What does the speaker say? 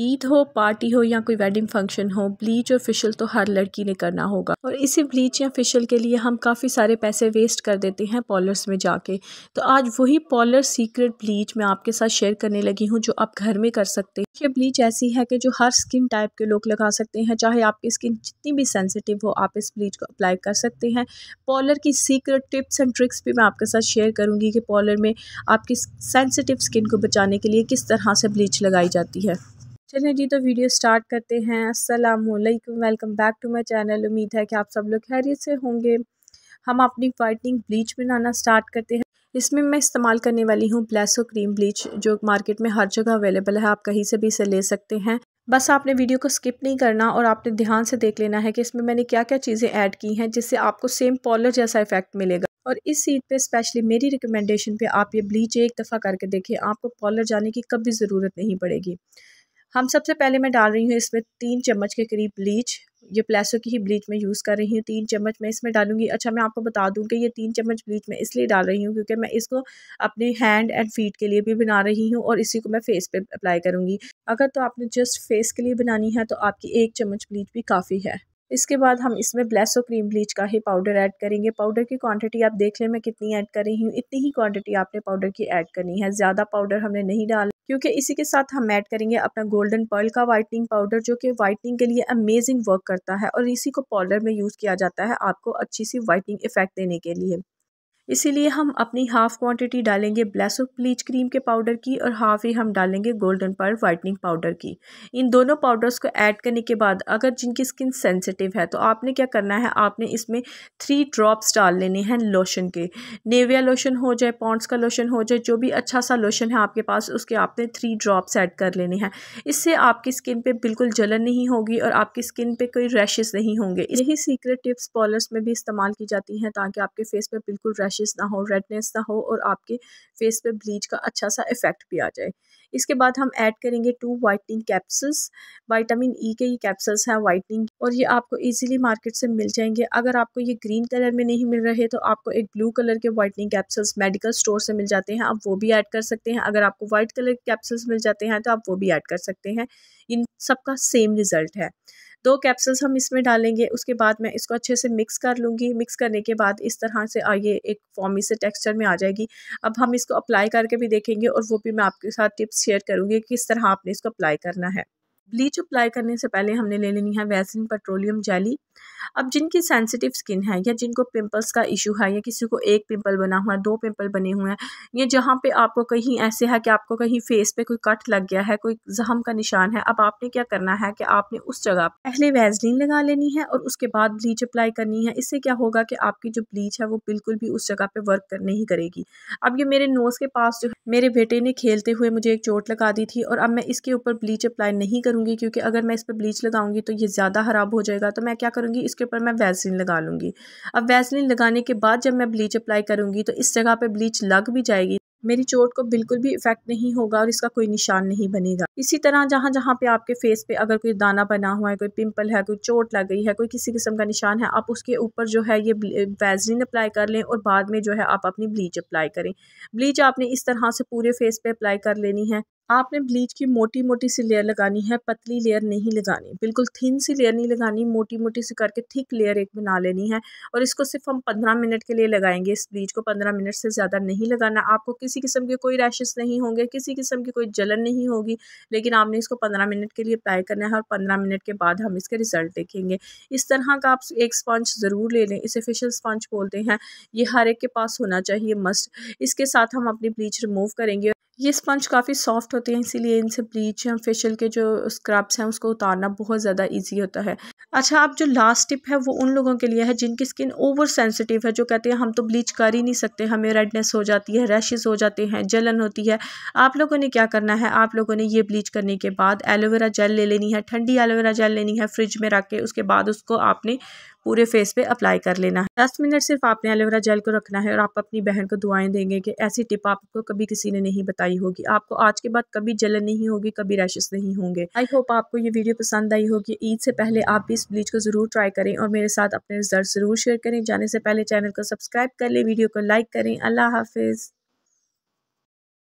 ईद हो पार्टी हो या कोई वेडिंग फंक्शन हो ब्लीच और फेशियल तो हर लड़की ने करना होगा और इसी ब्लीच या फेशियल के लिए हम काफ़ी सारे पैसे वेस्ट कर देते हैं पॉलर्स में जाके तो आज वही पॉलर सीक्रेट ब्लीच मैं आपके साथ शेयर करने लगी हूँ जो आप घर में कर सकते हैं ये ब्लीच ऐसी है कि जो हर स्किन टाइप के लोग लगा सकते हैं चाहे आपकी स्किन जितनी भी सेंसिटिव हो आप इस ब्लीच को अप्लाई कर सकते हैं पॉलर की सीक्रेट टिप्स एंड ट्रिक्स भी मैं आपके साथ शेयर करूँगी कि पॉलर में आपकी सेंसिटिव स्किन को बचाने के लिए किस तरह से ब्लीच लगाई जाती है चलिए जी तो वीडियो स्टार्ट करते हैं अस्सलाम वालेकुम welcome back to my channel उम्मीद है कि आप सब लोग खैरियत से होंगे हम अपनी वाइटनिंग ब्लीच बनाना स्टार्ट करते हैं इसमें मैं इस्तेमाल करने वाली हूँ ब्लैसो क्रीम ब्लीच जो मार्केट में हर जगह अवेलेबल है आप कहीं से भी इसे ले सकते हैं बस आपने वीडियो को स्किप नहीं करना और आपने ध्यान से देख लेना है कि इसमें मैंने क्या क्या चीज़ें ऐड की हैं जिससे आपको सेम पॉलर जैसा इफेक्ट मिलेगा और इस सीट पे स्पेशली मेरी रिकमेंडेशन पे आप ये ब्लीच एक दफ़ा करके देखें आपको पॉलर जाने की कभी ज़रूरत नहीं पड़ेगी हम सबसे पहले मैं डाल रही हूँ इसमें तीन चम्मच के करीब ब्लीच ये प्लेसो की ही ब्लीच मैं यूज़ कर रही हूँ तीन चम्मच मैं इसमें डालूंगी अच्छा मैं आपको बता दूँ कि ये तीन चम्मच ब्लीच मैं इसलिए डाल रही हूँ क्योंकि मैं इसको अपने हैंड एंड फीट के लिए भी बना रही हूँ और इसी को मैं फेस पे अप्लाई करूँगी अगर तो आपने जस्ट फेस के लिए बनानी है तो आपकी एक चम्मच ब्लीच भी काफ़ी है इसके बाद हम इसमें ब्लेसो क्रीम ब्लीच का ही पाउडर ऐड करेंगे पाउडर की क्वांटिटी आप देख लें मैं कितनी ऐड कर रही हूँ इतनी ही क्वांटिटी आपने पाउडर की ऐड करनी है ज़्यादा पाउडर हमने नहीं डाला क्योंकि इसी के साथ हम ऐड करेंगे अपना गोल्डन पर्ल का वाइटनिंग पाउडर जो कि वाइटनिंग के लिए अमेजिंग वर्क करता है और इसी को पार्लर में यूज़ किया जाता है आपको अच्छी सी वाइटनिंग इफेक्ट देने के लिए इसीलिए हम अपनी हाफ़ क्वांटिटी डालेंगे ब्लैसो ब्लीच क्रीम के पाउडर की और हाफ़ ही हम डालेंगे गोल्डन पर्ल वाइटनिंग पाउडर की इन दोनों पाउडर्स को ऐड करने के बाद अगर जिनकी स्किन सेंसिटिव है तो आपने क्या करना है आपने इसमें थ्री ड्रॉप्स डाल लेने हैं लोशन के नेविया लोशन हो जाए पॉन्ट्स का लोशन हो जाए जो भी अच्छा सा लोशन है आपके पास उसके आपने थ्री ड्रॉप्स ऐड कर लेने हैं इससे आपकी स्किन पर बिल्कुल जलन नहीं होगी और आपकी स्किन पर कोई रैशेज़ नहीं होंगे यही सीक्रेट टिप्स पॉलर्स में भी इस्तेमाल की जाती हैं ताकि आपके फेस पर बिल्कुल रैश रैशेज़ ना हो रेडनेस ना हो और आपके फेस पे ब्लीच का अच्छा सा इफ़ेक्ट भी आ जाए इसके बाद हम ऐड करेंगे two whitening capsules vitamin E के ये कैप्सल्स हैं वाइटनिंग और ये आपको इजीली मार्केट से मिल जाएंगे अगर आपको ये ग्रीन कलर में नहीं मिल रहे तो आपको एक ब्लू कलर के वाइटनिंग कैप्सल्स मेडिकल स्टोर से मिल जाते हैं आप वो भी ऐड कर सकते हैं अगर आपको वाइट कलर के कैप्सल्स मिल जाते हैं तो आप वो भी ऐड कर सकते हैं इन सबका सेम रिज़ल्ट है दो कैप्सल्स हम इसमें डालेंगे उसके बाद मैं इसको अच्छे से मिक्स कर लूँगी मिक्स करने के बाद इस तरह से ये एक फॉर्मी से टेक्स्चर में आ जाएगी अब हम इसको अप्लाई करके भी देखेंगे और वो भी मैं आपके साथ टिप्स शेयर करूँगी किस तरह आपने इसको अप्लाई करना है ब्लीच अप्लाई करने से पहले हमने ले लेनी है वैसलिन पेट्रोलियम जेली अब जिनकी सेंसिटिव स्किन है या जिनको पिंपल्स का इशू है या किसी को एक पिंपल बना हुआ है दो पिंपल बने हुए हैं या जहाँ पे आपको कहीं ऐसे है कि आपको कहीं फेस पे कोई कट लग गया है कोई जहम का निशान है अब आपने क्या करना है कि आपने उस जगह पहले वैसलिन लगा लेनी है और उसके बाद ब्लीच अप्लाई करनी है इससे क्या होगा कि आपकी जो ब्लीच है वो बिल्कुल भी उस जगह पर वर्क नहीं करेगी अब ये मेरे नोज़ के पास जो मेरे बेटे ने खेलते हुए मुझे एक चोट लगा दी थी और अब मैं इसके ऊपर ब्लीच अप्लाई नहीं करूँगी करूँगी क्योंकि अगर मैं इस पर ब्लीच लगाऊंगी तो ये ज़्यादा ख़राब हो जाएगा तो मैं क्या करूँगी इसके ऊपर मैं वैसलिन लगा लूँगी अब वैसलिन लगाने के बाद जब मैं ब्लीच अप्लाई करूँगी तो इस जगह पर ब्लीच लग भी जाएगी मेरी चोट को बिल्कुल भी इफेक्ट नहीं होगा और इसका कोई निशान नहीं बनेगा इसी तरह जहाँ जहाँ पे आपके फेस पे अगर कोई दाना बना हुआ है कोई पिंपल है कोई चोट लग गई है कोई किसी किस्म का निशान है आप उसके ऊपर जो है ये वैजलिन अप्लाई कर लें और बाद में जो है आप अपनी ब्लीच अप्लाई करें ब्लीच आपने इस तरह से पूरे फेस पे अप्लाई कर लेनी है आपने ब्लीच की मोटी मोटी सी लेयर लगानी है पतली लेयर नहीं लगानी बिल्कुल थिन सी लेयर नहीं लगानी मोटी मोटी सी करके थिक लेयर एक बना लेनी है और इसको सिर्फ हम पंद्रह मिनट के लिए लगाएंगे इस ब्लीच को पंद्रह मिनट से ज़्यादा नहीं लगाना आपको किसी किस्म के कोई रैशेस नहीं होंगे किसी किस्म की कोई जलन नहीं होगी लेकिन आपने इसको पंद्रह मिनट के लिए अप्लाई करना है और पंद्रह मिनट के बाद हम इसके रिज़ल्ट देखेंगे इस तरह का आप एक स्पंज ज़रूर ले लें इसे फेशियल स्पंज बोलते हैं ये हर एक के पास होना चाहिए मस्ट इसके साथ हम अपनी ब्लीच रिमूव करेंगे ये स्पंज काफ़ी सॉफ्ट होते हैं इसीलिए इनसे ब्लीच या फेशियल के जो स्क्रब्स हैं उसको उतारना बहुत ज़्यादा इजी होता है अच्छा आप जो लास्ट टिप है वो उन लोगों के लिए है जिनकी स्किन ओवर सेंसिटिव है जो कहते हैं हम तो ब्लीच कर ही नहीं सकते हमें रेडनेस हो जाती है रैशेज़ हो जाते हैं जलन होती है आप लोगों ने क्या करना है आप लोगों ने ये ब्लीच करने के बाद एलोवेरा जेल ले लेनी है ठंडी एलोवेरा जेल लेनी है फ्रिज में रख के उसके बाद उसको आपने पूरे फेस पे अप्लाई कर लेना है दस मिनट सिर्फ आपने एलोवेरा जेल को रखना है और आप अपनी बहन को दुआएं देंगे कि ऐसी टिप आपको कभी किसी ने नहीं बताई होगी आपको आज के बाद कभी जलन नहीं होगी कभी रैशेस नहीं होंगे आई होप आपको ये वीडियो पसंद आई होगी ईद से पहले आप भी इस ब्लीच को जरूर ट्राई करें और मेरे साथ अपने रिजल्ट जरूर शेयर करें जाने से पहले चैनल को सब्सक्राइब कर लें वीडियो को लाइक करें अल्लाह हाफिज़